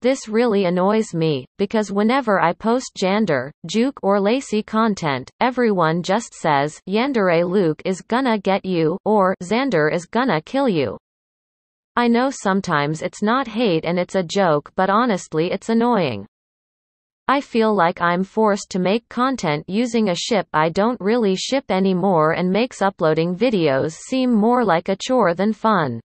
This really annoys me, because whenever I post Jander, Juke or Lacey content, everyone just says, Yandere Luke is gonna get you, or, Xander is gonna kill you. I know sometimes it's not hate and it's a joke but honestly it's annoying. I feel like I'm forced to make content using a ship I don't really ship anymore and makes uploading videos seem more like a chore than fun.